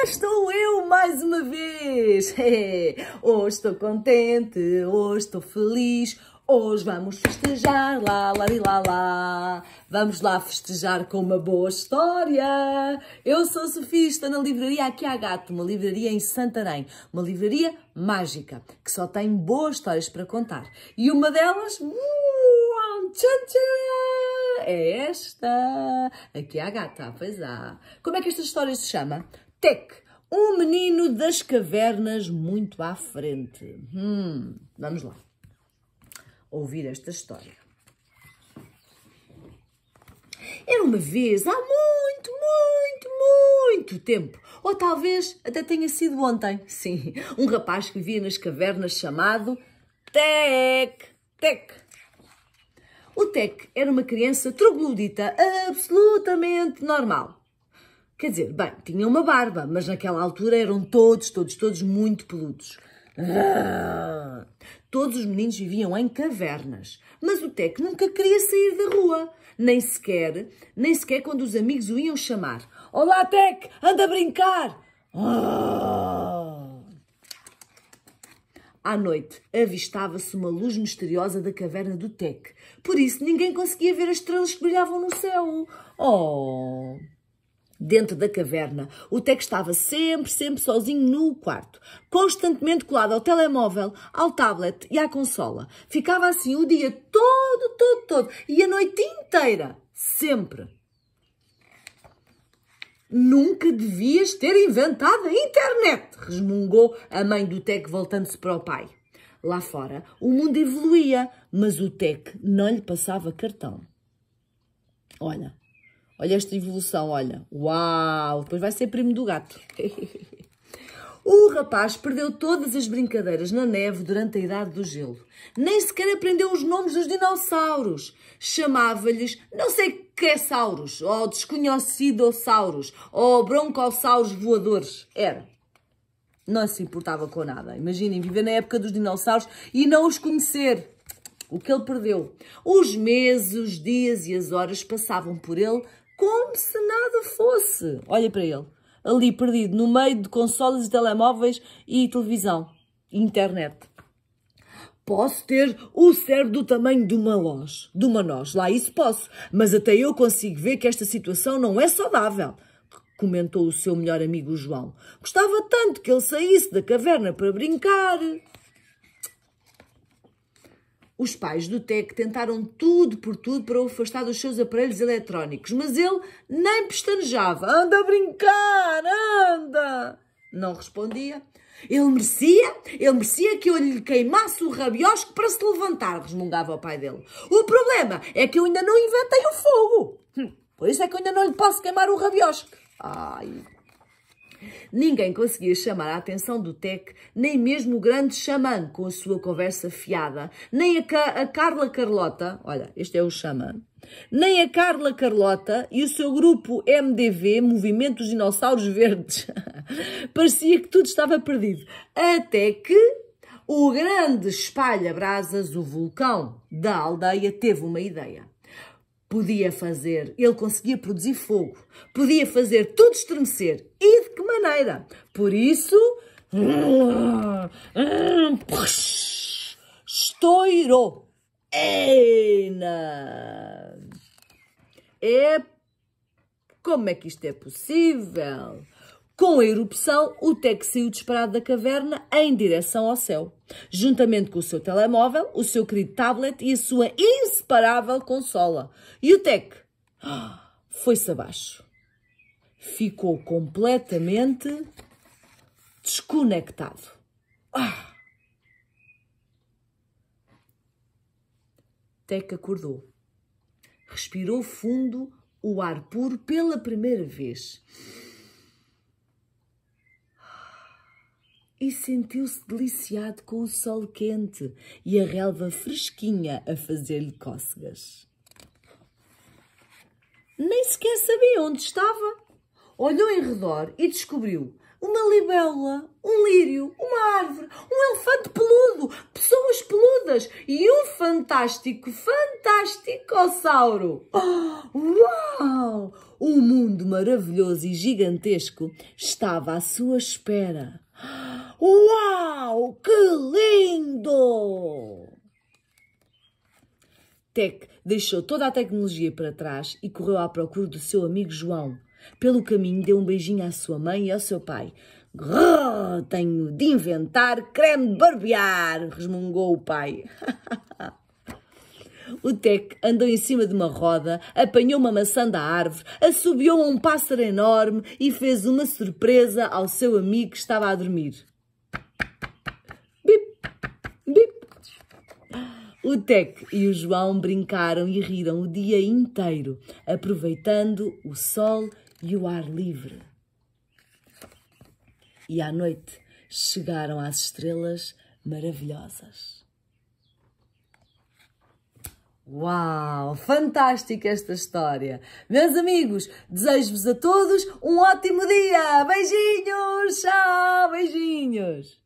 cá estou eu mais uma vez! Hoje estou contente, hoje estou feliz, hoje vamos festejar, lá, lá, lá, lá. Vamos lá festejar com uma boa história. Eu sou sofista na livraria Aqui a Gato, uma livraria em Santarém, uma livraria mágica, que só tem boas histórias para contar. E uma delas... tchan, tchan, é esta. Aqui há a gata, ah, pois há. Como é que esta história se chama? Tec, um menino das cavernas muito à frente. Hum, vamos lá ouvir esta história. Era uma vez, há muito, muito, muito tempo, ou talvez até tenha sido ontem, sim, um rapaz que vivia nas cavernas chamado Tec. Tec. O Tec era uma criança troglodita absolutamente normal. Quer dizer, bem, tinha uma barba, mas naquela altura eram todos, todos, todos muito peludos. Ah! Todos os meninos viviam em cavernas, mas o Tec nunca queria sair da rua, nem sequer, nem sequer quando os amigos o iam chamar. Olá, Tec, anda a brincar! Ah! À noite, avistava-se uma luz misteriosa da caverna do Tec. por isso ninguém conseguia ver as estrelas que brilhavam no céu. Oh! dentro da caverna. O Teco estava sempre, sempre sozinho no quarto, constantemente colado ao telemóvel, ao tablet e à consola. Ficava assim o dia todo, todo, todo e a noite inteira, sempre. Nunca devias ter inventado a internet, resmungou a mãe do Tec voltando-se para o pai. Lá fora, o mundo evoluía, mas o Tec não lhe passava cartão. Olha, Olha esta evolução, olha. Uau! Depois vai ser primo do gato. o rapaz perdeu todas as brincadeiras na neve durante a idade do gelo. Nem sequer aprendeu os nomes dos dinossauros. Chamava-lhes não sei que é sauros, ou desconhecidossauros, ou broncossauros voadores. Era. Não se importava com nada. Imaginem viver na época dos dinossauros e não os conhecer. O que ele perdeu. Os meses, os dias e as horas passavam por ele como se nada fosse. Olha para ele, ali perdido, no meio de consoles e telemóveis e televisão, internet. Posso ter o cérebro do tamanho de uma loja, de uma nós. lá isso posso, mas até eu consigo ver que esta situação não é saudável comentou o seu melhor amigo João. Gostava tanto que ele saísse da caverna para brincar. Os pais do Tec tentaram tudo por tudo para o afastar dos seus aparelhos eletrónicos, mas ele nem pestanejava. Anda a brincar, anda! Não respondia. Ele merecia, ele merecia que eu lhe queimasse o rabiosco para se levantar, resmungava o pai dele. O problema é que eu ainda não inventei o fogo. Por isso é que eu ainda não lhe posso queimar o rabiosco. Ai, Ninguém conseguia chamar a atenção do Tec, nem mesmo o grande xamã com a sua conversa fiada, nem a, Ca a Carla Carlota, olha, este é o xamã, nem a Carla Carlota e o seu grupo MDV, Movimento dos Dinossauros Verdes. Parecia que tudo estava perdido. Até que o grande espalha-brasas, o vulcão da aldeia, teve uma ideia podia fazer, ele conseguia produzir fogo, podia fazer tudo estremecer. E de que maneira? Por isso. Estourou! Eina! É. Como é que isto é possível? Com a erupção, o Tec saiu disparado da caverna em direção ao céu, juntamente com o seu telemóvel, o seu querido tablet e a sua inseparável consola. E o Tec ah, foi-se abaixo. Ficou completamente desconectado. Ah. Tec acordou. Respirou fundo o ar puro pela primeira vez e sentiu-se deliciado com o sol quente e a relva fresquinha a fazer-lhe cócegas. Nem sequer sabia onde estava. Olhou em redor e descobriu uma libélula, um lírio, uma árvore, um elefante peludo, pessoas peludas e um fantástico, fantástico Oh, uau! Um mundo maravilhoso e gigantesco estava à sua espera. Uau, que lindo! Tec deixou toda a tecnologia para trás e correu à procura do seu amigo João. Pelo caminho deu um beijinho à sua mãe e ao seu pai. Grrr, tenho de inventar creme de barbear, resmungou o pai. O Tec andou em cima de uma roda, apanhou uma maçã da árvore, assobiou um pássaro enorme e fez uma surpresa ao seu amigo que estava a dormir. Bip, bip. O Tec e o João brincaram e riram o dia inteiro, aproveitando o sol e o ar livre. E à noite chegaram às estrelas maravilhosas. Uau, fantástica esta história! Meus amigos, desejo-vos a todos um ótimo dia! Beijinhos! Tchau! Beijinhos!